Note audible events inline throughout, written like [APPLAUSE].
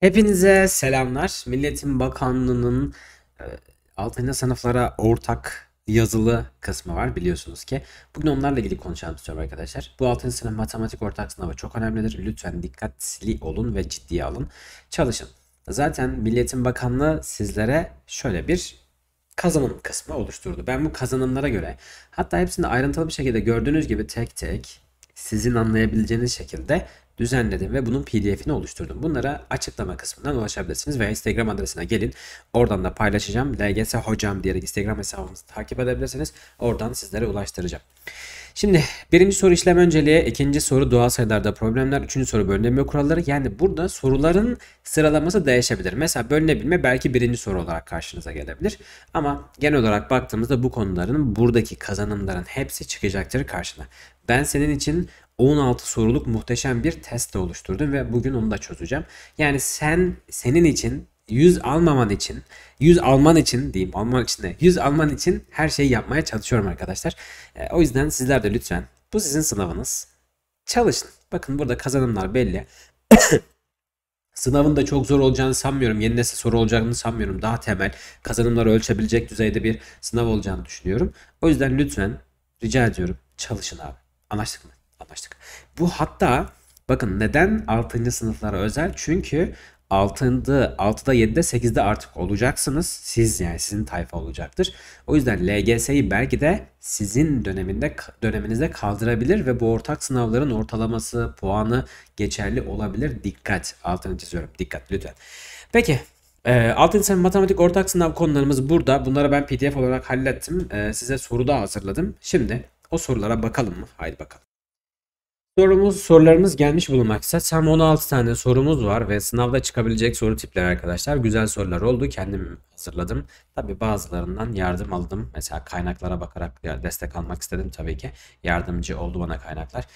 Hepinize selamlar. Milletin Bakanlığı'nın 6. E, sınıflara ortak yazılı kısmı var biliyorsunuz ki. Bugün onlarla ilgili konuşalım istiyorum arkadaşlar. Bu 6. sınıf matematik ortak sınavı çok önemlidir. Lütfen dikkatli olun ve ciddiye alın. Çalışın. Zaten Milletin Bakanlığı sizlere şöyle bir kazanım kısmı oluşturdu. Ben bu kazanımlara göre hatta hepsini ayrıntılı bir şekilde gördüğünüz gibi tek tek sizin anlayabileceğiniz şekilde düzenledim ve bunun pdf'ini oluşturdum. Bunlara açıklama kısmından ulaşabilirsiniz veya Instagram adresine gelin. Oradan da paylaşacağım. LGS hocam diyerek Instagram hesabımızı takip edebilirsiniz. Oradan sizlere ulaştıracağım. Şimdi birinci soru işlem önceliği, ikinci soru doğal sayılarda problemler, üçüncü soru bölünebilme kuralları. Yani burada soruların sıralaması değişebilir. Mesela bölünebilme belki birinci soru olarak karşınıza gelebilir. Ama genel olarak baktığımızda bu konuların buradaki kazanımların hepsi çıkacaktır karşına. Ben senin için 16 soruluk muhteşem bir test de oluşturdum ve bugün onu da çözeceğim. Yani sen senin için 100 almaman için, 100 alman için diyeyim, alman için de 100 alman için her şeyi yapmaya çalışıyorum arkadaşlar. E, o yüzden sizler de lütfen bu sizin sınavınız. Çalışın. Bakın burada kazanımlar belli. [COUGHS] Sınavın da çok zor olacağını sanmıyorum. Yeni nesil soru olacağını sanmıyorum. Daha temel kazanımları ölçebilecek düzeyde bir sınav olacağını düşünüyorum. O yüzden lütfen rica ediyorum çalışın abi. Anlaştık mı? başlık. Bu hatta bakın neden 6. sınıflara özel? Çünkü 6'da 6'da 7'de 8'de artık olacaksınız. Siz yani sizin tayfa olacaktır. O yüzden LGS'yi belki de sizin döneminde döneminizde kaldırabilir ve bu ortak sınavların ortalaması, puanı geçerli olabilir. Dikkat. Altını çiziyorum. Dikkat lütfen. Peki e, 6. sınıf matematik ortak sınav konularımız burada. Bunları ben pdf olarak hallettim. E, size soru da hazırladım. Şimdi o sorulara bakalım mı? Haydi bakalım. Sorumuz, sorularımız gelmiş bulunmakta. Tam 16 tane sorumuz var ve sınavda çıkabilecek soru tipleri arkadaşlar. Güzel sorular oldu. Kendim hazırladım. Tabi bazılarından yardım aldım. Mesela kaynaklara bakarak destek almak istedim tabii ki. Yardımcı oldu bana kaynaklar.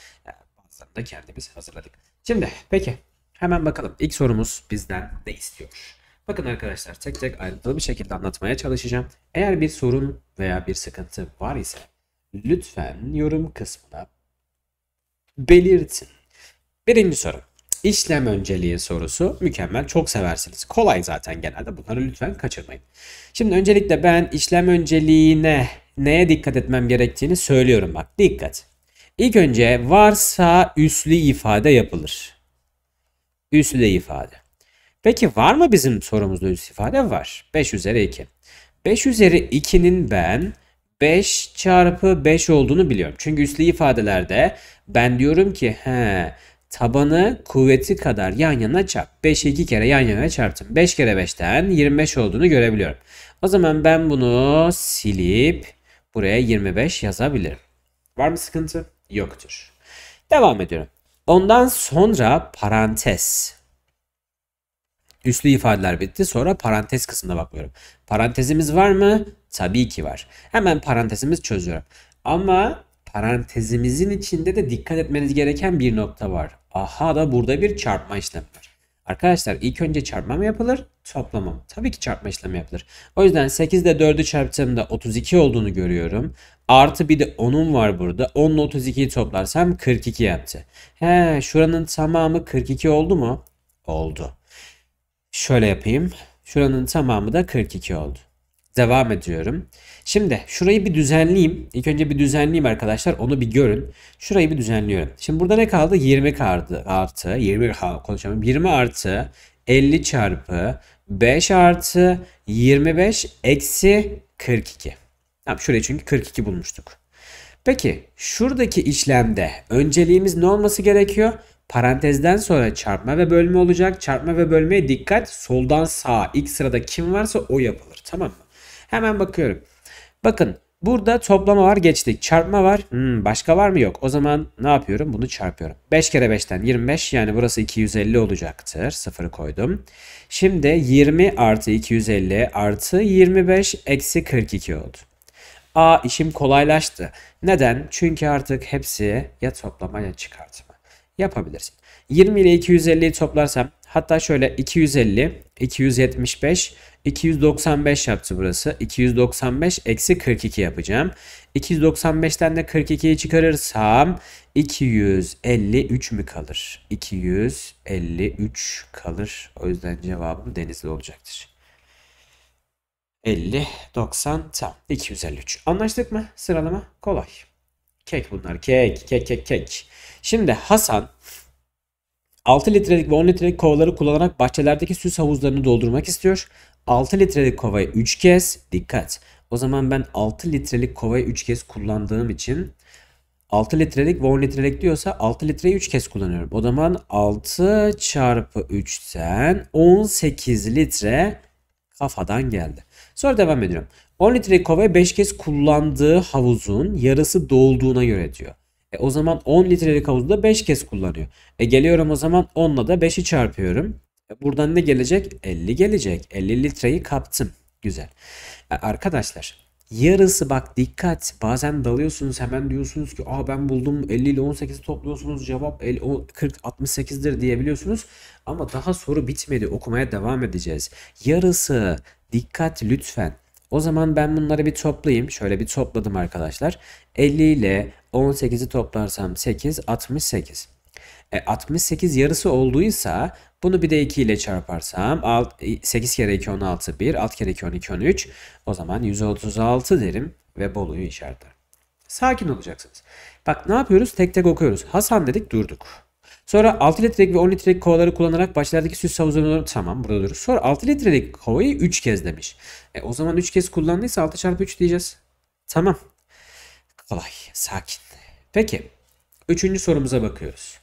Bazılarını da kendimiz hazırladık. Şimdi peki hemen bakalım. İlk sorumuz bizden ne istiyor? Bakın arkadaşlar tek tek ayrıntılı bir şekilde anlatmaya çalışacağım. Eğer bir sorun veya bir sıkıntı var ise lütfen yorum kısmına belirtin. Birinci soru. İşlem önceliği sorusu mükemmel. Çok seversiniz. Kolay zaten genelde. Bunları lütfen kaçırmayın. Şimdi öncelikle ben işlem önceliğine neye dikkat etmem gerektiğini söylüyorum bak. Dikkat. İlk önce varsa üslü ifade yapılır. Üslü ifade. Peki var mı bizim sorumuzda üslü ifade? Var. 5 üzeri 2. 5 üzeri 2'nin ben 5 çarpı 5 olduğunu biliyorum. Çünkü üslü ifadelerde ben diyorum ki he tabanı kuvveti kadar yan yana çarp. 5'i 2 kere yan yana çarptım. 5 kere 5'ten 25 olduğunu görebiliyorum. O zaman ben bunu silip buraya 25 yazabilirim. Var mı sıkıntı? Yoktur. Devam ediyorum. Ondan sonra parantez. Üslü ifadeler bitti. Sonra parantez kısmına bakıyorum. Parantezimiz var mı? Tabii ki var. Hemen parantezimiz çözüyorum. Ama parantezimizin içinde de dikkat etmeniz gereken bir nokta var. Aha da burada bir çarpma işlemi var. Arkadaşlar ilk önce çarpma mı yapılır? Toplama mı? Tabii ki çarpma işlemi yapılır. O yüzden 8 ile 4'ü çarptığımda 32 olduğunu görüyorum. Artı bir de 10'un var burada. 10 ile 32'yi toplarsam 42 yaptı. He şuranın tamamı 42 oldu mu? Oldu. Şöyle yapayım. Şuranın tamamı da 42 oldu devam ediyorum. Şimdi şurayı bir düzenleyeyim. İlk önce bir düzenleyeyim arkadaşlar. Onu bir görün. Şurayı bir düzenliyorum. Şimdi burada ne kaldı? 20 kaldı artı 20 ha, konuşamam. 20 artı 50 çarpı 5 artı 25 eksi 42. Tamam şurayı çünkü 42 bulmuştuk. Peki şuradaki işlemde önceliğimiz ne olması gerekiyor? Parantezden sonra çarpma ve bölme olacak. Çarpma ve bölmeye dikkat. Soldan sağa ilk sırada kim varsa o yapılır. Tamam mı? Hemen bakıyorum. Bakın burada toplama var geçtik. Çarpma var. Hmm, başka var mı? Yok. O zaman ne yapıyorum? Bunu çarpıyorum. 5 kere 5'ten 25 yani burası 250 olacaktır. Sıfırı koydum. Şimdi 20 artı 250 artı 25 eksi 42 oldu. A işim kolaylaştı. Neden? Çünkü artık hepsi ya toplama ya çıkartma. Yapabilirsin. 20 ile 250'yi toplarsam hatta şöyle 250, 275 295 yaptı burası. 295 eksi 42 yapacağım. 295'ten de 42'yi çıkarırsam 253 mi kalır? 253 kalır. O yüzden cevabım denizli olacaktır. 50, 90, tam 253. Anlaştık mı? Sıralama kolay. Kek bunlar. Kek, kek, kek, kek. Şimdi Hasan 6 litrelik ve 10 litrelik kovaları kullanarak bahçelerdeki süs havuzlarını doldurmak istiyor. 6 litrelik kovayı 3 kez dikkat. O zaman ben 6 litrelik kovayı 3 kez kullandığım için 6 litrelik ve 10 litrelik diyorsa 6 litreyi 3 kez kullanıyorum. O zaman 6 çarpı 3'ten 18 litre kafadan geldi. Sonra devam ediyorum. 10 litrelik kovayı 5 kez kullandığı havuzun yarısı dolduğuna göre diyor. E o zaman 10 litrelik havuzu da 5 kez kullanıyor. E geliyorum o zaman 10'la da 5'i çarpıyorum. E, buradan ne gelecek? 50 gelecek. 50 litreyi kaptım. Güzel. E, arkadaşlar yarısı bak dikkat bazen dalıyorsunuz hemen diyorsunuz ki Aa, ben buldum 50 ile 18'i topluyorsunuz cevap 50, 40 68'dir diyebiliyorsunuz ama daha soru bitmedi okumaya devam edeceğiz. Yarısı dikkat lütfen o zaman ben bunları bir toplayayım. Şöyle bir topladım arkadaşlar. 50 ile 18'i toplarsam 8, 68. E, 68 yarısı olduğuysa bunu bir de 2 ile çarparsam 8 e, kere 2 16 1 6 kere 2 12 13 o zaman 136 derim ve Bolu'yu işaretlerim. Sakin olacaksınız. Bak ne yapıyoruz? Tek tek okuyoruz. Hasan dedik durduk. Sonra 6 litrelik ve 10 litrelik kovaları kullanarak başlardaki süs havuzunu tamam burada durur. Sonra 6 litrelik kovayı 3 kez demiş. E, o zaman 3 kez kullandıysa 6 çarpı 3 diyeceğiz. Tamam. Kolay, sakin. Peki. Üçüncü sorumuza bakıyoruz.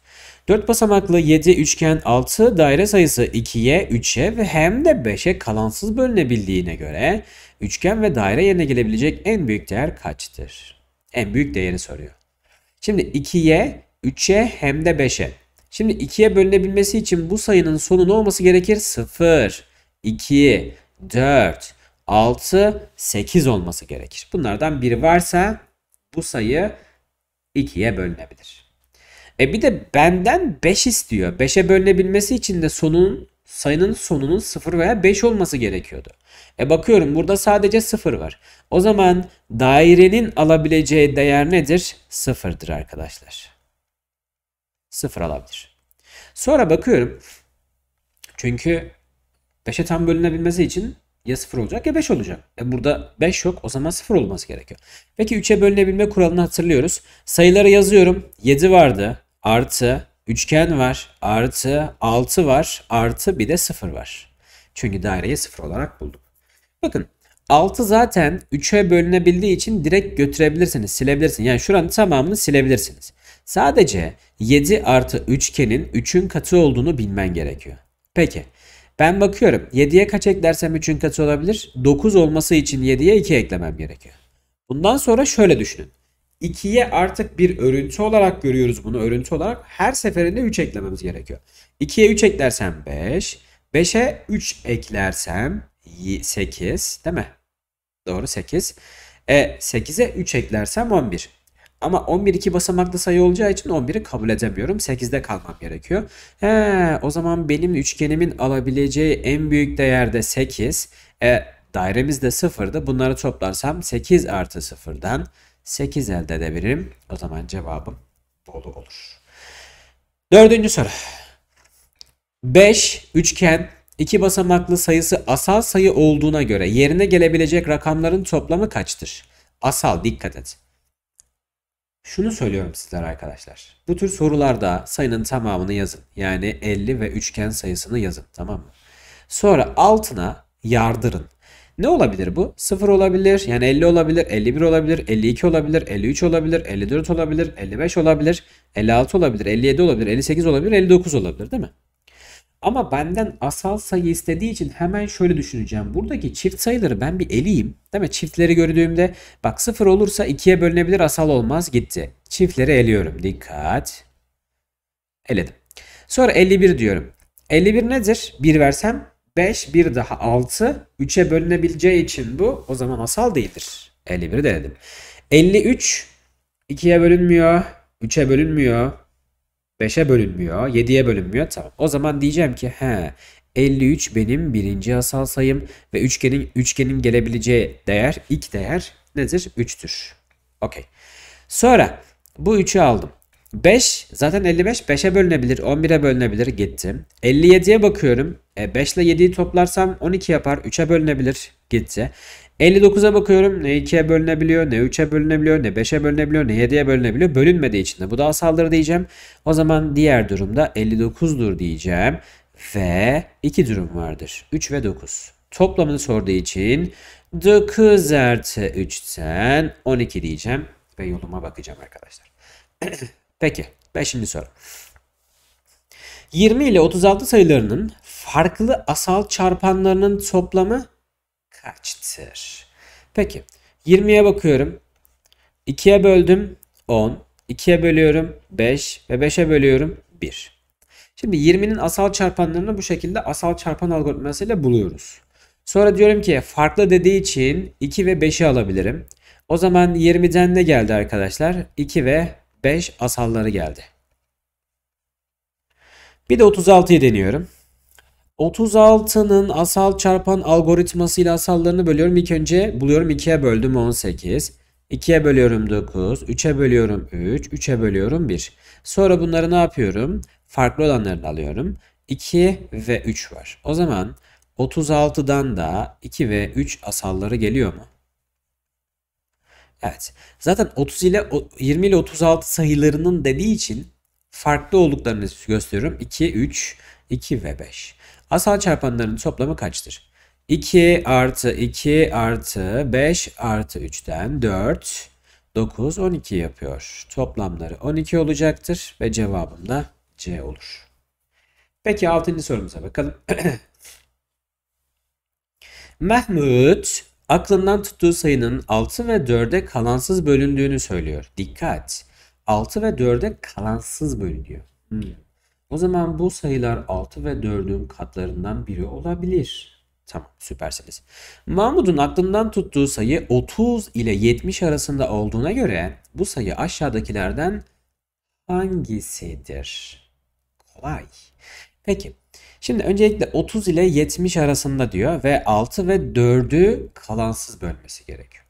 4 basamaklı 7 üçgen 6 daire sayısı 2'ye, 3'e ve hem de 5'e kalansız bölünebildiğine göre üçgen ve daire yerine gelebilecek en büyük değer kaçtır? En büyük değeri soruyor. Şimdi 2'ye, 3'e hem de 5'e. Şimdi 2'ye bölünebilmesi için bu sayının sonu ne olması gerekir? 0, 2, 4, 6, 8 olması gerekir. Bunlardan biri varsa bu sayı 2'ye bölünebilir. E bir de benden 5 istiyor. 5'e bölünebilmesi için de sonun sayının sonunun 0 veya 5 olması gerekiyordu. E bakıyorum burada sadece 0 var. O zaman dairenin alabileceği değer nedir? 0'dır arkadaşlar. 0 alabilir. Sonra bakıyorum. Çünkü 5'e tam bölünebilmesi için ya 0 olacak ya 5 olacak. E burada 5 yok o zaman 0 olması gerekiyor. Peki 3'e bölünebilme kuralını hatırlıyoruz. Sayıları yazıyorum. 7 vardı artı üçgen var, artı 6 var, artı bir de 0 var. Çünkü daireyi 0 olarak bulduk. Bakın 6 zaten 3'e bölünebildiği için direkt götürebilirsiniz, silebilirsiniz. Yani şuranın tamamını silebilirsiniz. Sadece 7 artı üçgenin 3'ün katı olduğunu bilmen gerekiyor. Peki ben bakıyorum 7'ye kaç eklersem 3'ün katı olabilir? 9 olması için 7'ye 2 eklemem gerekiyor. Bundan sonra şöyle düşünün. 2'ye artık bir örüntü olarak görüyoruz bunu örüntü olarak. Her seferinde 3 eklememiz gerekiyor. 2'ye 3 eklersem 5. 5'e 3 eklersem 8 değil mi? Doğru 8. E, 8'e 3 eklersem 11. Ama 11 2 basamaklı sayı olacağı için 11'i kabul edemiyorum. 8'de kalmam gerekiyor. He, o zaman benim üçgenimin alabileceği en büyük değer de 8. E, dairemiz de 0'dı. Bunları toplarsam 8 artı 0'dan 8 elde edebilirim. O zaman cevabım dolu olur. Dördüncü soru. 5 üçgen iki basamaklı sayısı asal sayı olduğuna göre yerine gelebilecek rakamların toplamı kaçtır? Asal dikkat et. Şunu söylüyorum sizlere arkadaşlar. Bu tür sorularda sayının tamamını yazın. Yani 50 ve üçgen sayısını yazın tamam mı? Sonra altına yardırın. Ne olabilir bu? 0 olabilir, yani 50 olabilir, 51 olabilir, 52 olabilir, 53 olabilir, 54 olabilir, 55 olabilir, 56 olabilir, 57 olabilir, 58 olabilir, 59 olabilir değil mi? Ama benden asal sayı istediği için hemen şöyle düşüneceğim. Buradaki çift sayıları ben bir eleyim. Değil mi? Çiftleri gördüğümde bak 0 olursa 2'ye bölünebilir asal olmaz gitti. Çiftleri eliyorum. Dikkat. Eledim. Sonra 51 diyorum. 51 nedir? 1 versem 5 bir daha 6 3'e bölünebileceği için bu o zaman asal değildir. 51 denedim. 53 2'ye bölünmüyor. 3'e bölünmüyor. 5'e bölünmüyor. 7'ye bölünmüyor. Tamam. O zaman diyeceğim ki he 53 benim birinci asal sayım ve üçgenin üçgenin gelebileceği değer ilk değer nedir? 3'tür. Okey. Sonra bu 3'ü aldım. 5 zaten 55 5'e bölünebilir 11'e bölünebilir gittim. 57'ye bakıyorum e, 5 ile 7'yi toplarsam 12 yapar. 3'e bölünebilir gitse. 59'a bakıyorum. Ne 2'ye bölünebiliyor, ne 3'e bölünebiliyor, ne 5'e bölünebiliyor, ne 7'ye bölünebiliyor. Bölünmediği için de bu da asaldır diyeceğim. O zaman diğer durumda 59'dur diyeceğim. Ve 2 durum vardır. 3 ve 9. Toplamını sorduğu için 9 artı 3'ten 12 diyeceğim. Ve yoluma bakacağım arkadaşlar. [CLEARS THROAT] Peki. Beşinci soru. 20 ile 36 sayılarının farklı asal çarpanlarının toplamı kaçtır? Peki 20'ye bakıyorum. 2'ye böldüm 10. 2'ye bölüyorum 5 ve 5'e bölüyorum 1. Şimdi 20'nin asal çarpanlarını bu şekilde asal çarpan algoritmasıyla buluyoruz. Sonra diyorum ki farklı dediği için 2 ve 5'i alabilirim. O zaman 20'den ne geldi arkadaşlar? 2 ve 5 asalları geldi. Bir de 36'yı deniyorum. 36'nın asal çarpan algoritmasıyla asallarını bölüyorum. İlk önce buluyorum 2'ye böldüm 18. 2'ye bölüyorum 9. 3'e bölüyorum 3. 3'e bölüyorum 1. Sonra bunları ne yapıyorum? Farklı olanlarını alıyorum. 2 ve 3 var. O zaman 36'dan da 2 ve 3 asalları geliyor mu? Evet. Zaten 30 ile 20 ile 36 sayılarının dediği için farklı olduklarını gösteriyorum. 2, 3, 2 ve 5. Asal çarpanlarının toplamı kaçtır? 2 artı 2 artı 5 artı 3'ten 4, 9, 12 yapıyor. Toplamları 12 olacaktır ve cevabım da C olur. Peki 6. sorumuza bakalım. [CLEARS THROAT] Mehmet aklından tuttuğu sayının 6 ve 4'e kalansız bölündüğünü söylüyor. Dikkat! 6 ve 4'e kalansız bölünüyor. Hmm. O zaman bu sayılar 6 ve 4'ün katlarından biri olabilir. Tamam süpersiniz. Mahmud'un aklından tuttuğu sayı 30 ile 70 arasında olduğuna göre bu sayı aşağıdakilerden hangisidir? Kolay. Peki şimdi öncelikle 30 ile 70 arasında diyor ve 6 ve 4'ü kalansız bölmesi gerekiyor.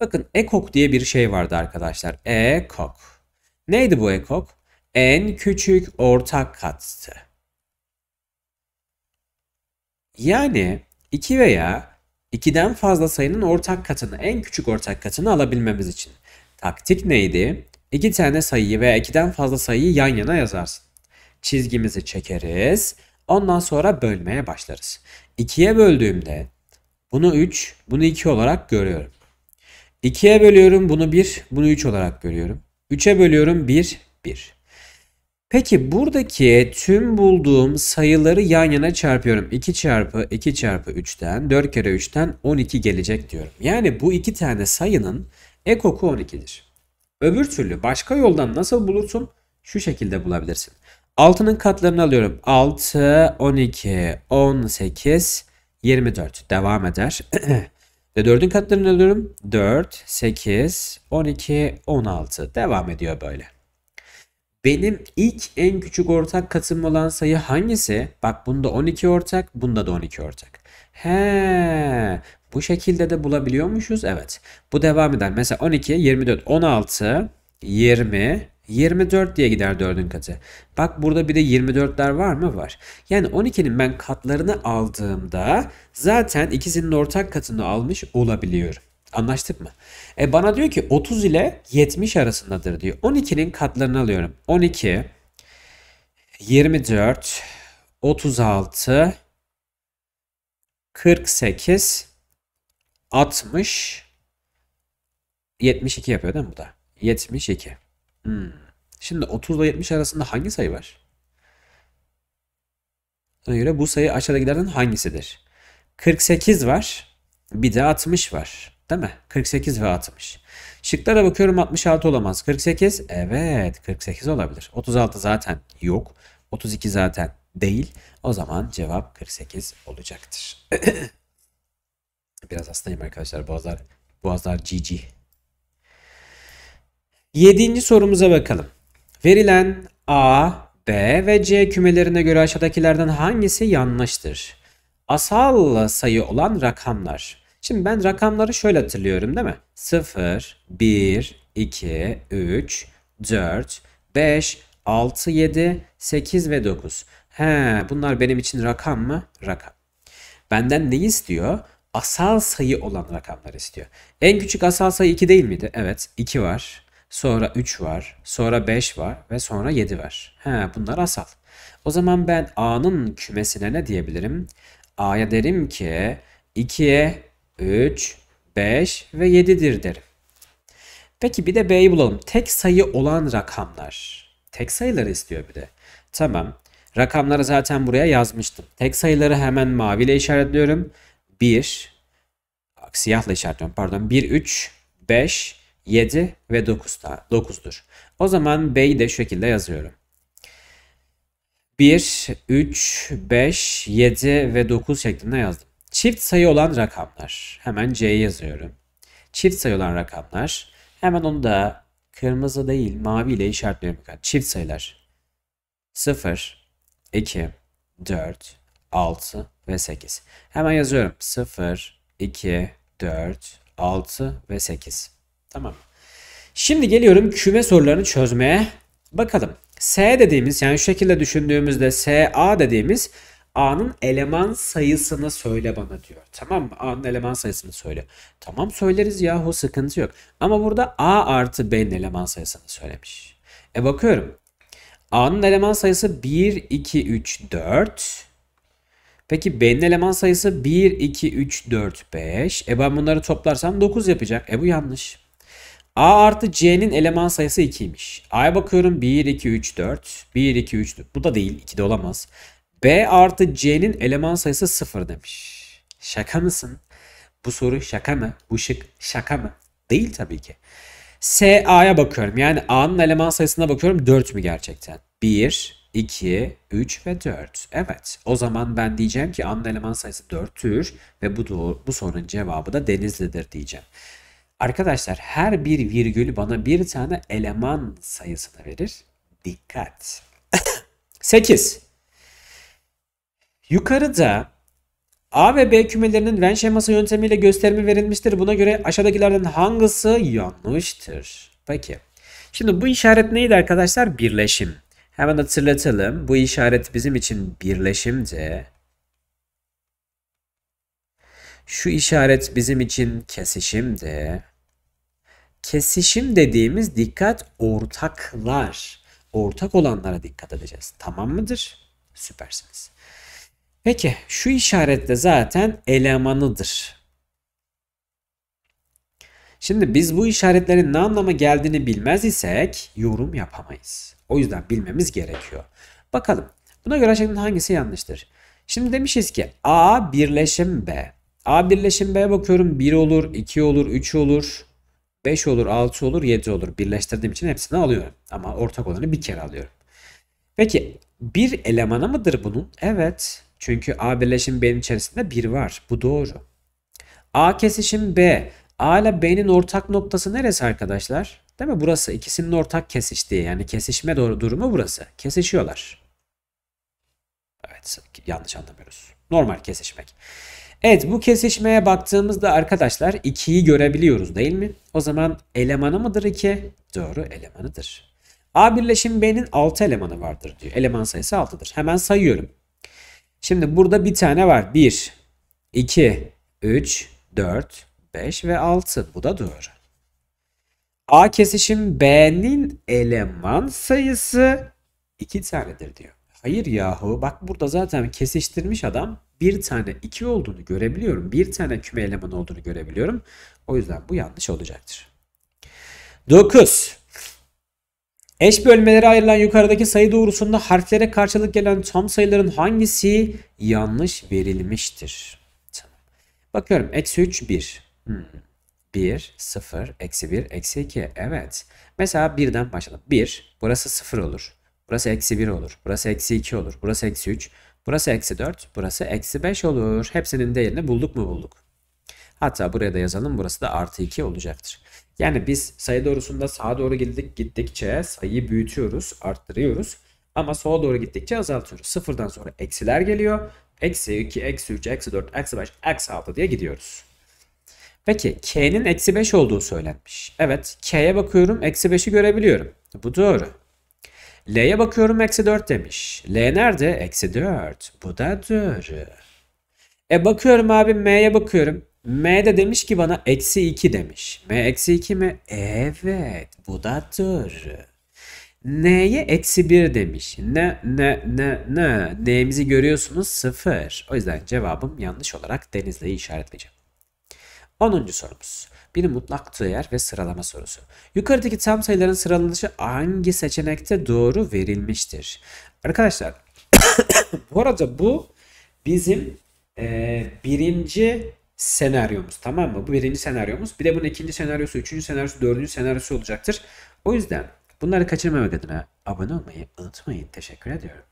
Bakın ekok diye bir şey vardı arkadaşlar. Ekok. Neydi bu ekok? en küçük ortak kattı. Yani 2 veya 2'den fazla sayının ortak katını, en küçük ortak katını alabilmemiz için. Taktik neydi? 2 tane sayıyı veya 2'den fazla sayıyı yan yana yazarsın. Çizgimizi çekeriz. Ondan sonra bölmeye başlarız. 2'ye böldüğümde bunu 3, bunu 2 olarak görüyorum. 2'ye bölüyorum bunu 1, bunu 3 olarak görüyorum. 3'e bölüyorum 1, 1. Peki buradaki tüm bulduğum sayıları yan yana çarpıyorum. 2 çarpı 2 çarpı 3'ten 4 kere 3'ten 12 gelecek diyorum. Yani bu iki tane sayının ekoku 12'dir. Öbür türlü başka yoldan nasıl bulursun? Şu şekilde bulabilirsin. 6'nın katlarını alıyorum. 6, 12, 18, 24. Devam eder. [CLEARS THROAT] Ve 4'ün katlarını alıyorum. 4, 8, 12, 16. Devam ediyor böyle. Benim ilk en küçük ortak katım olan sayı hangisi? Bak bunda 12 ortak, bunda da 12 ortak. He, bu şekilde de bulabiliyormuşuz. Evet. Bu devam eder. Mesela 12, 24, 16, 20, 24 diye gider 4'ün katı. Bak burada bir de 24'ler var mı? Var. Yani 12'nin ben katlarını aldığımda zaten ikisinin ortak katını almış olabiliyorum. Anlaştık mı? E bana diyor ki 30 ile 70 arasındadır diyor. 12'nin katlarını alıyorum. 12, 24, 36, 48, 60, 72 yapıyor değil mi bu da? 72. Hmm. Şimdi 30 ile 70 arasında hangi sayı var? Ona göre bu sayı aşağıdakilerden hangisidir? 48 var. Bir de 60 var. Değil mi? 48 ve 60. Şıklara bakıyorum 66 olamaz. 48 evet 48 olabilir. 36 zaten yok. 32 zaten değil. O zaman cevap 48 olacaktır. [CLEARS THROAT] Biraz hastayım arkadaşlar. Boğazlar, boğazlar GG. Yedinci sorumuza bakalım. Verilen A, B ve C kümelerine göre aşağıdakilerden hangisi yanlıştır? Asal sayı olan rakamlar Şimdi ben rakamları şöyle hatırlıyorum değil mi? 0, 1, 2, 3, 4, 5, 6, 7, 8 ve 9. He, bunlar benim için rakam mı? Rakam. Benden ne istiyor? Asal sayı olan rakamlar istiyor. En küçük asal sayı 2 değil miydi? Evet, 2 var. Sonra 3 var, sonra 5 var ve sonra 7 var. He, bunlar asal. O zaman ben A'nın kümesine ne diyebilirim? A'ya derim ki 2'ye 3, 5 ve 7'dir derim. Peki bir de B'yi bulalım. Tek sayı olan rakamlar. Tek sayıları istiyor bir de. Tamam. Rakamları zaten buraya yazmıştım. Tek sayıları hemen maviyle işaretliyorum. 1, siyahla işaretliyorum pardon. 1, 3, 5, 7 ve 9 da, 9'dur. O zaman B'yi de şu şekilde yazıyorum. 1, 3, 5, 7 ve 9 şeklinde yazdım. Çift sayı olan rakamlar. Hemen C yazıyorum. Çift sayı olan rakamlar. Hemen onu da kırmızı değil mavi ile işaretliyorum. Çift sayılar. 0, 2, 4, 6 ve 8. Hemen yazıyorum. 0, 2, 4, 6 ve 8. Tamam. Şimdi geliyorum küme sorularını çözmeye. Bakalım. S dediğimiz yani şu şekilde düşündüğümüzde SA dediğimiz A'nın eleman sayısını söyle bana diyor. Tamam mı? A'nın eleman sayısını söyle. Tamam söyleriz yahu sıkıntı yok. Ama burada A artı B'nin eleman sayısını söylemiş. E bakıyorum. A'nın eleman sayısı 1, 2, 3, 4. Peki B'nin eleman sayısı 1, 2, 3, 4, 5. E ben bunları toplarsam 9 yapacak. E bu yanlış. A artı C'nin eleman sayısı 2'ymiş. A'ya bakıyorum 1, 2, 3, 4. 1, 2, 3, 4. Bu da değil. 2 de olamaz. B artı C'nin eleman sayısı 0 demiş. Şaka mısın? Bu soru şaka mı? Bu şık şaka mı? Değil tabii ki. S A'ya bakıyorum. Yani A'nın eleman sayısına bakıyorum. 4 mü gerçekten? 1, 2, 3 ve 4. Evet. O zaman ben diyeceğim ki A'nın eleman sayısı 4'tür ve bu doğru, bu sorunun cevabı da Denizli'dir diyeceğim. Arkadaşlar her bir virgül bana bir tane eleman sayısını verir. Dikkat. 8. [COUGHS] Yukarıda A ve B kümelerinin Venn şeması yöntemiyle gösterimi verilmiştir. Buna göre aşağıdakilerden hangisi yanlıştır? Peki. Şimdi bu işaret neydi arkadaşlar? Birleşim. Hemen hatırlatalım. Bu işaret bizim için birleşimdi. Şu işaret bizim için kesişimdi. Kesişim dediğimiz dikkat ortaklar. Ortak olanlara dikkat edeceğiz. Tamam mıdır? Süpersiniz. Peki şu işaret de zaten elemanıdır. Şimdi biz bu işaretlerin ne anlama geldiğini bilmez isek yorum yapamayız. O yüzden bilmemiz gerekiyor. Bakalım buna göre aşağıdan hangisi yanlıştır? Şimdi demişiz ki A birleşim B. A birleşim B'ye bakıyorum 1 olur, 2 olur, 3 olur, 5 olur, 6 olur, 7 olur. Birleştirdiğim için hepsini alıyorum. Ama ortak olanı bir kere alıyorum. Peki bir elemanı mıdır bunun? Evet. Çünkü A birleşim B'nin içerisinde 1 var. Bu doğru. A kesişim B. A ile B'nin ortak noktası neresi arkadaşlar? Değil mi? Burası ikisinin ortak kesiştiği yani kesişme doğru durumu burası. Kesişiyorlar. Evet yanlış anlamıyoruz. Normal kesişmek. Evet bu kesişmeye baktığımızda arkadaşlar 2'yi görebiliyoruz değil mi? O zaman elemanı mıdır 2? Doğru elemanıdır. A birleşim B'nin 6 elemanı vardır diyor. Eleman sayısı 6'dır. Hemen sayıyorum. Şimdi burada bir tane var. 1, 2, 3, 4, 5 ve 6. Bu da doğru. A kesişim B'nin eleman sayısı 2 tanedir diyor. Hayır yahu bak burada zaten kesiştirmiş adam bir tane 2 olduğunu görebiliyorum. Bir tane küme eleman olduğunu görebiliyorum. O yüzden bu yanlış olacaktır. 9. Eş bölmelere ayrılan yukarıdaki sayı doğrusunda harflere karşılık gelen tam sayıların hangisi yanlış verilmiştir? Tamam. Bakıyorum. Eksi 3, 1. Hmm. 1, 0, eksi 1, eksi 2. Evet. Mesela 1'den başladım. 1, burası 0 olur. Burası eksi 1 olur. Burası eksi 2 olur. Burası eksi 3. Burası eksi 4. Burası eksi 5 olur. Hepsinin değerini bulduk mu bulduk. Hatta buraya da yazalım. Burası da artı 2 olacaktır. Yani biz sayı doğrusunda sağa doğru gittik, gittikçe sayıyı büyütüyoruz, arttırıyoruz. Ama sola doğru gittikçe azaltıyoruz. Sıfırdan sonra eksiler geliyor. Eksi 2, eksi 3, eksi 4, eksi 5, eksi 6 diye gidiyoruz. Peki k'nin eksi 5 olduğu söylenmiş. Evet k'ye bakıyorum eksi 5'i görebiliyorum. Bu doğru. L'ye bakıyorum eksi 4 demiş. L nerede? Eksi 4. Bu da doğru. E bakıyorum abi M'ye bakıyorum. M de demiş ki bana eksi 2 demiş. M eksi 2 mi? Evet bu da doğru. N'ye eksi 1 demiş. Ne ne ne ne. N'mizi görüyorsunuz 0. O yüzden cevabım yanlış olarak Denizli'yi işaretleyeceğim. 10. sorumuz. Bir mutlak değer ve sıralama sorusu. Yukarıdaki tam sayıların sıralanışı hangi seçenekte doğru verilmiştir? Arkadaşlar [COUGHS] bu arada bu bizim e, birinci senaryomuz tamam mı? Bu birinci senaryomuz. Bir de bunun ikinci senaryosu, üçüncü senaryosu, dördüncü senaryosu olacaktır. O yüzden bunları kaçırmamak adına abone olmayı unutmayın. Teşekkür ediyorum.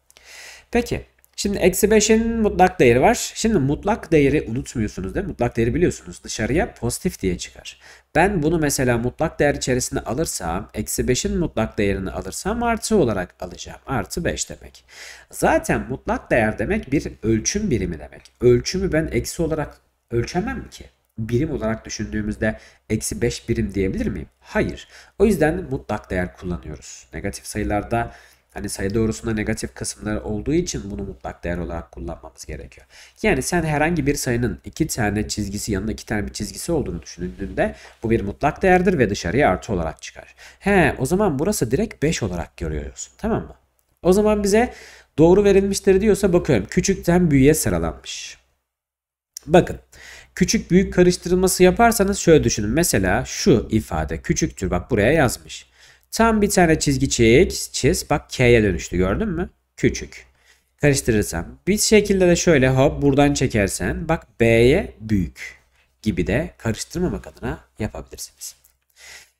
Peki Şimdi eksi 5'in mutlak değeri var. Şimdi mutlak değeri unutmuyorsunuz değil mi? Mutlak değeri biliyorsunuz dışarıya pozitif diye çıkar. Ben bunu mesela mutlak değer içerisinde alırsam eksi 5'in mutlak değerini alırsam artı olarak alacağım. Artı 5 demek. Zaten mutlak değer demek bir ölçüm birimi demek. Ölçümü ben eksi olarak ölçemem ki. Birim olarak düşündüğümüzde eksi 5 birim diyebilir miyim? Hayır. O yüzden mutlak değer kullanıyoruz. Negatif sayılarda Hani sayı doğrusunda negatif kısımlar olduğu için bunu mutlak değer olarak kullanmamız gerekiyor. Yani sen herhangi bir sayının iki tane çizgisi yanında iki tane bir çizgisi olduğunu düşündüğünde bu bir mutlak değerdir ve dışarıya artı olarak çıkar. He o zaman burası direkt 5 olarak görüyorsun tamam mı? O zaman bize doğru verilmiştir diyorsa bakıyorum küçükten büyüğe sıralanmış. Bakın küçük büyük karıştırılması yaparsanız şöyle düşünün. Mesela şu ifade küçüktür bak buraya yazmış. Tam bir tane çizgi çiz, çiz bak K'ye dönüştü gördün mü? Küçük. Karıştırırsam bir şekilde de şöyle hop buradan çekersen bak B'ye büyük gibi de karıştırmamak adına yapabilirsiniz.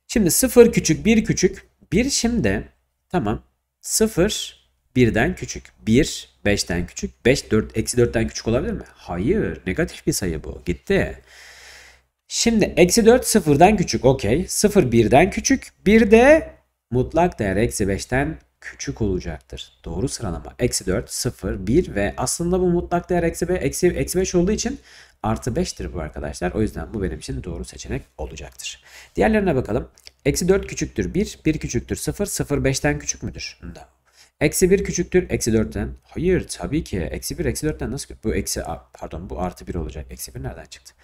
Şimdi 0 küçük 1 küçük 1 şimdi tamam 0 Birden küçük. 1 5'ten küçük. 5 4 eksi 4'ten küçük olabilir mi? Hayır. Negatif bir sayı bu. Gitti. Şimdi eksi 4 sıfırdan küçük. Okey. 0 birden küçük. bir de mutlak değer eksi 5'ten küçük olacaktır. Doğru sıralama. Eksi 4, 0, 1 ve aslında bu mutlak değer eksi 5, eksi, 5 olduğu için artı 5'tir bu arkadaşlar. O yüzden bu benim için doğru seçenek olacaktır. Diğerlerine bakalım. Eksi 4 küçüktür 1, 1 küçüktür 0, 0 5'ten küçük müdür? Da Eksi 1 küçüktür eksi 4'ten. Hayır tabii ki. Eksi 1 eksi 4'ten nasıl? Bu eksi pardon bu artı 1 olacak. Eksi 1 nereden çıktı?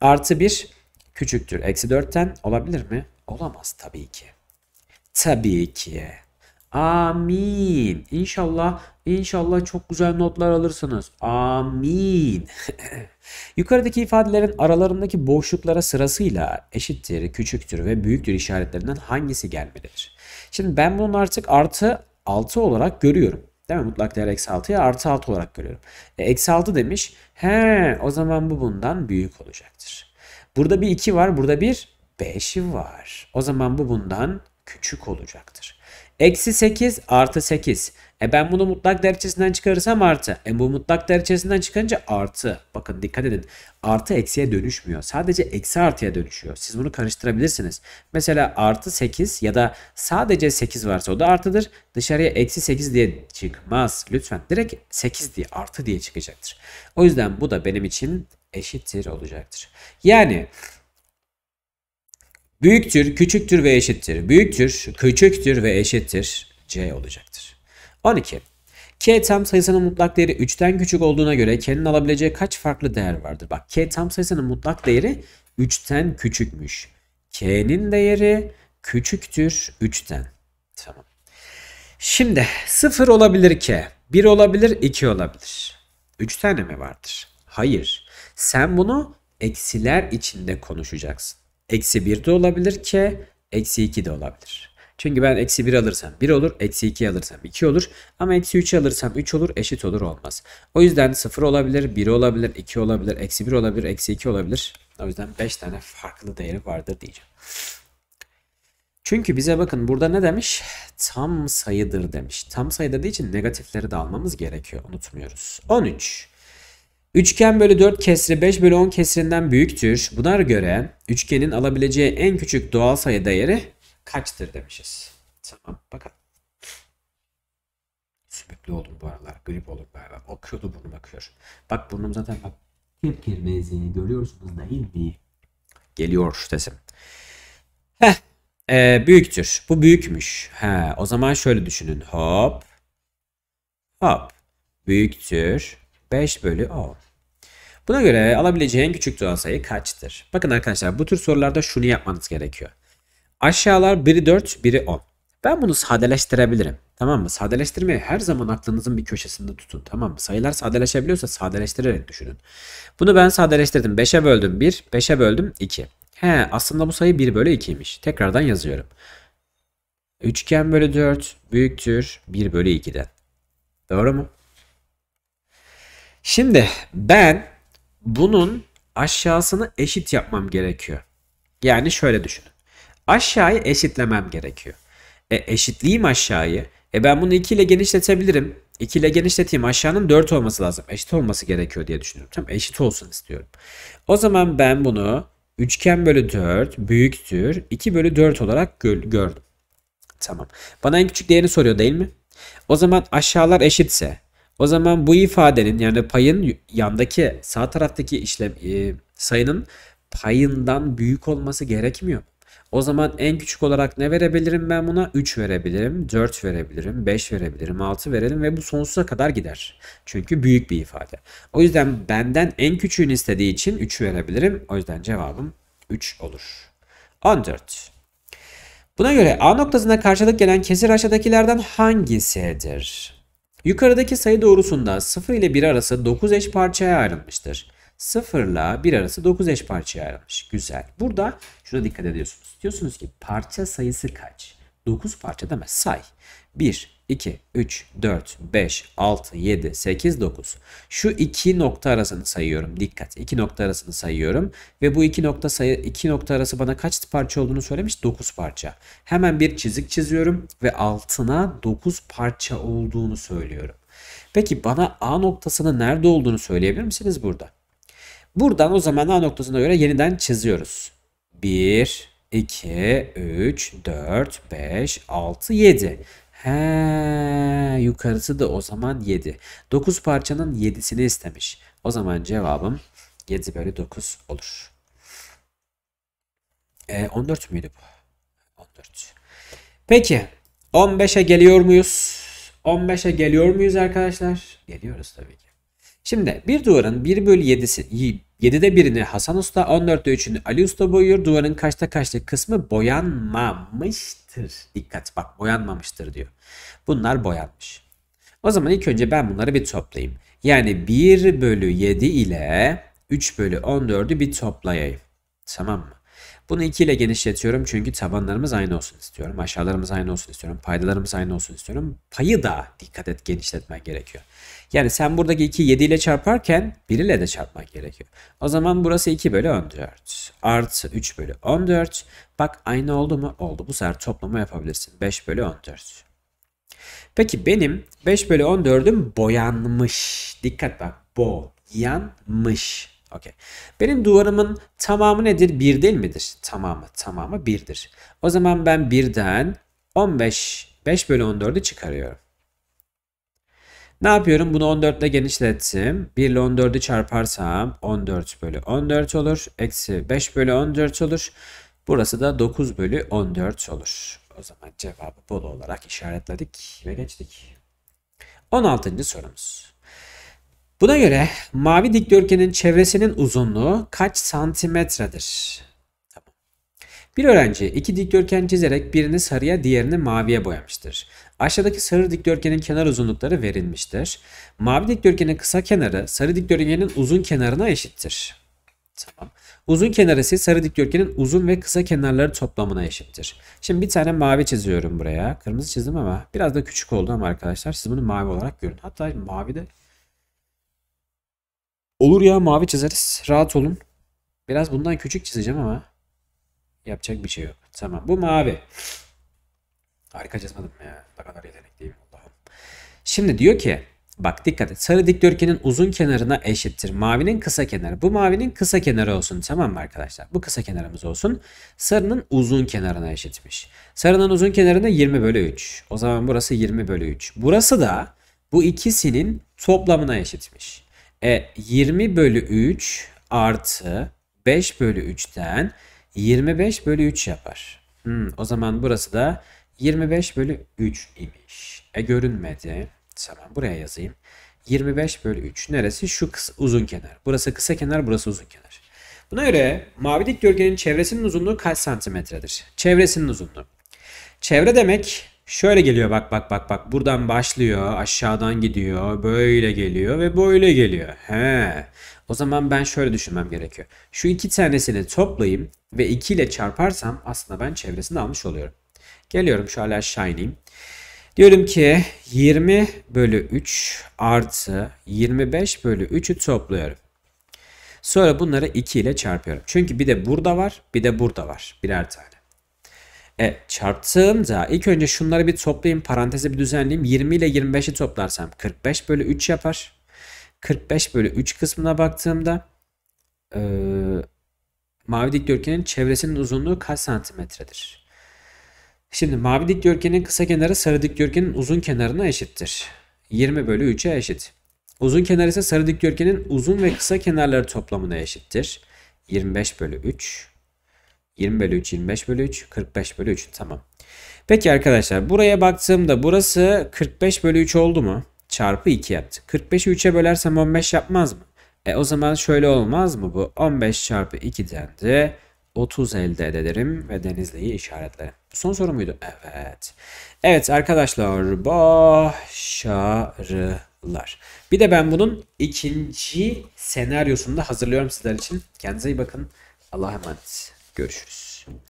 Artı 1 küçüktür eksi 4'ten olabilir mi? Olamaz tabii ki. Tabii ki. Amin. İnşallah, inşallah çok güzel notlar alırsınız. Amin. [LAUGHS] Yukarıdaki ifadelerin aralarındaki boşluklara sırasıyla eşittir, küçüktür ve büyüktür işaretlerinden hangisi gelmelidir? Şimdi ben bunun artık artı 6 olarak görüyorum. Değil mi? Mutlak değer eksi 6'yı artı 6 olarak görüyorum. E, eksi 6 demiş. He o zaman bu bundan büyük olacaktır. Burada bir 2 var. Burada bir 5 var. O zaman bu bundan küçük olacaktır. Eksi 8 artı 8. E ben bunu mutlak değer içerisinden çıkarırsam artı. E bu mutlak değer içerisinden çıkınca artı. Bakın dikkat edin. Artı eksiye dönüşmüyor. Sadece eksi artıya dönüşüyor. Siz bunu karıştırabilirsiniz. Mesela artı 8 ya da sadece 8 varsa o da artıdır. Dışarıya eksi 8 diye çıkmaz. Lütfen direkt 8 diye artı diye çıkacaktır. O yüzden bu da benim için eşittir olacaktır. Yani Büyüktür, küçüktür ve eşittir. Büyüktür, küçüktür ve eşittir. C olacaktır. 12. K tam sayısının mutlak değeri 3'ten küçük olduğuna göre K'nin alabileceği kaç farklı değer vardır? Bak K tam sayısının mutlak değeri 3'ten küçükmüş. K'nin değeri küçüktür 3'ten. Tamam. Şimdi 0 olabilir K. 1 olabilir 2 olabilir. 3 tane mi vardır? Hayır. Sen bunu eksiler içinde konuşacaksın. Eksi 1 de olabilir ki eksi 2 de olabilir. Çünkü ben eksi 1 alırsam 1 olur, eksi 2 alırsam 2 olur ama eksi 3 alırsam 3 olur, eşit olur olmaz. O yüzden 0 olabilir, 1 olabilir, 2 olabilir, eksi 1 olabilir, eksi 2 olabilir. O yüzden 5 tane farklı değeri vardır diyeceğim. Çünkü bize bakın burada ne demiş? Tam sayıdır demiş. Tam sayı dediği için negatifleri de almamız gerekiyor. Unutmuyoruz. 13. Üçgen bölü 4 kesri 5 bölü 10 kesrinden büyüktür. Buna göre üçgenin alabileceği en küçük doğal sayı değeri kaçtır demişiz. Tamam bakalım. Sübüklü oldum bu aralar. Grip oldum galiba. Okuyordu burnum akıyor. Bak burnum zaten bak. Kep kirmezliğini görüyorsunuz değil mi? Geliyor desem. Heh. Ee, büyüktür. Bu büyükmüş. He, o zaman şöyle düşünün. Hop. Hop. Büyüktür. 5 bölü 10. Buna göre alabileceği en küçük doğal sayı kaçtır? Bakın arkadaşlar bu tür sorularda şunu yapmanız gerekiyor. Aşağılar biri 4, biri 10. Ben bunu sadeleştirebilirim. Tamam mı? Sadeleştirmeyi her zaman aklınızın bir köşesinde tutun. Tamam mı? Sayılar sadeleşebiliyorsa sadeleştirerek düşünün. Bunu ben sadeleştirdim. 5'e böldüm 1, 5'e böldüm 2. He aslında bu sayı 1 bölü 2'ymiş. Tekrardan yazıyorum. Üçgen bölü 4 büyüktür 1 bölü 2'den. Doğru mu? Şimdi ben bunun aşağısını eşit yapmam gerekiyor. Yani şöyle düşünün. Aşağıyı eşitlemem gerekiyor. E, eşitleyeyim aşağıyı. E ben bunu 2 ile genişletebilirim. 2 ile genişleteyim. Aşağının 4 olması lazım. Eşit olması gerekiyor diye düşünüyorum. Tamam eşit olsun istiyorum. O zaman ben bunu üçgen bölü 4 büyüktür. 2 bölü 4 olarak gördüm. Tamam. Bana en küçük değerini soruyor değil mi? O zaman aşağılar eşitse o zaman bu ifadenin yani payın yandaki sağ taraftaki işlem e, sayının payından büyük olması gerekmiyor. O zaman en küçük olarak ne verebilirim ben buna? 3 verebilirim, 4 verebilirim, 5 verebilirim, 6 verelim ve bu sonsuza kadar gider. Çünkü büyük bir ifade. O yüzden benden en küçüğünü istediği için 3 verebilirim. O yüzden cevabım 3 olur. 14. Buna göre A noktasına karşılık gelen kesir aşağıdakilerden hangisidir? Yukarıdaki sayı doğrusunda 0 ile 1 arası 9 eş parçaya ayrılmıştır. 0 ile 1 arası 9 eş parçaya ayrılmış. Güzel. Burada şuna dikkat ediyorsunuz. Diyorsunuz ki parça sayısı kaç? 9 parça deme say. 1, 2, 3, 4, 5, 6, 7, 8, 9. Şu iki nokta arasını sayıyorum. Dikkat. iki nokta arasını sayıyorum. Ve bu iki nokta sayı, iki nokta arası bana kaç parça olduğunu söylemiş? 9 parça. Hemen bir çizik çiziyorum ve altına 9 parça olduğunu söylüyorum. Peki bana A noktasının nerede olduğunu söyleyebilir misiniz burada? Buradan o zaman A noktasına göre yeniden çiziyoruz. 1, 2, 3, 4, 5, 6, 7. He, yukarısı da o zaman 7. 9 parçanın 7'sini istemiş. O zaman cevabım 7 bölü 9 olur. E, 14 müydü bu? 14. Peki 15'e geliyor muyuz? 15'e geliyor muyuz arkadaşlar? Geliyoruz tabii ki. Şimdi bir duvarın 1 bölü 7'si 7'de 1'ini Hasan Usta, 14'te 3'ünü Ali Usta boyuyor. Duvarın kaçta kaçta kısmı boyanmamıştır. Dikkat bak boyanmamıştır diyor. Bunlar boyanmış. O zaman ilk önce ben bunları bir toplayayım. Yani 1 bölü 7 ile 3 bölü 14'ü bir toplayayım. Tamam mı? Bunu 2 ile genişletiyorum çünkü tabanlarımız aynı olsun istiyorum. Aşağılarımız aynı olsun istiyorum. Paydalarımız aynı olsun istiyorum. Payı da dikkat et genişletmen gerekiyor. Yani sen buradaki 2'yi 7 ile çarparken 1 ile de çarpmak gerekiyor. O zaman burası 2 bölü 14. Artı 3 bölü 14. Bak aynı oldu mu? Oldu. Bu sefer toplama yapabilirsin. 5 bölü 14. Peki benim 5 bölü 14'üm boyanmış. Dikkat bak. Boyanmış. Okey. Benim duvarımın tamamı nedir? 1 değil midir? Tamamı. Tamamı 1'dir. O zaman ben 1'den 15, 5 bölü 14'ü çıkarıyorum. Ne yapıyorum? Bunu 14 ile genişlettim. 1 ile 14'ü çarparsam 14 bölü 14 olur. Eksi 5 bölü 14 olur. Burası da 9 bölü 14 olur. O zaman cevabı bol olarak işaretledik ve geçtik. 16. sorumuz. Buna göre mavi dikdörtgenin çevresinin uzunluğu kaç santimetredir? Tamam. Bir öğrenci iki dikdörtgen çizerek birini sarıya diğerini maviye boyamıştır. Aşağıdaki sarı dikdörtgenin kenar uzunlukları verilmiştir. Mavi dikdörtgenin kısa kenarı sarı dikdörtgenin uzun kenarına eşittir. Tamam. Uzun kenarı ise sarı dikdörtgenin uzun ve kısa kenarları toplamına eşittir. Şimdi bir tane mavi çiziyorum buraya. Kırmızı çizdim ama biraz da küçük oldu ama arkadaşlar siz bunu mavi olarak görün. Hatta mavi de Olur ya mavi çizeriz. Rahat olun. Biraz bundan küçük çizeceğim ama yapacak bir şey yok. Tamam bu mavi. Harika çizmedim ya. Ne kadar yetenekliyim Allah'ım. Şimdi diyor ki bak dikkat et. Sarı dikdörtgenin uzun kenarına eşittir. Mavinin kısa kenarı. Bu mavinin kısa kenarı olsun. Tamam mı arkadaşlar? Bu kısa kenarımız olsun. Sarının uzun kenarına eşitmiş. Sarının uzun kenarına 20 bölü 3. O zaman burası 20 bölü 3. Burası da bu ikisinin toplamına eşitmiş. E, 20 bölü 3 artı 5 bölü 3'ten 25 bölü 3 yapar. Hmm, o zaman burası da 25 bölü 3 imiş. E görünmedi. Tamam buraya yazayım. 25 bölü 3 neresi? Şu kısa, uzun kenar. Burası kısa kenar, burası uzun kenar. Buna göre mavi dikdörtgenin çevresinin uzunluğu kaç santimetredir? Çevresinin uzunluğu. Çevre demek Şöyle geliyor bak bak bak bak buradan başlıyor aşağıdan gidiyor böyle geliyor ve böyle geliyor. He. O zaman ben şöyle düşünmem gerekiyor. Şu iki tanesini toplayayım ve 2 ile çarparsam aslında ben çevresini almış oluyorum. Geliyorum şöyle aşağı ineyim. Diyorum ki 20 bölü 3 artı 25 bölü 3'ü topluyorum. Sonra bunları 2 ile çarpıyorum. Çünkü bir de burada var bir de burada var birer tane. E, çarptığımda ilk önce şunları bir toplayayım. Parantezi bir düzenleyeyim. 20 ile 25'i toplarsam 45 bölü 3 yapar. 45 bölü 3 kısmına baktığımda e, mavi dikdörtgenin çevresinin uzunluğu kaç santimetredir? Şimdi mavi dikdörtgenin kısa kenarı sarı dikdörtgenin uzun kenarına eşittir. 20 bölü 3'e eşit. Uzun kenar ise sarı dikdörtgenin uzun ve kısa kenarları toplamına eşittir. 25 bölü 3. 20 bölü 3, 25 bölü 3, 45 bölü 3. Tamam. Peki arkadaşlar buraya baktığımda burası 45 bölü 3 oldu mu? Çarpı 2 yaptı. 45'i 3'e bölersem 15 yapmaz mı? E o zaman şöyle olmaz mı bu? 15 çarpı 2'den dendi, 30 elde ederim ve Denizli'yi işaretlerim. Son soru muydu? Evet. Evet arkadaşlar başarılar. Bir de ben bunun ikinci senaryosunu da hazırlıyorum sizler için. Kendinize iyi bakın. Allah'a emanet. Görüşürüz.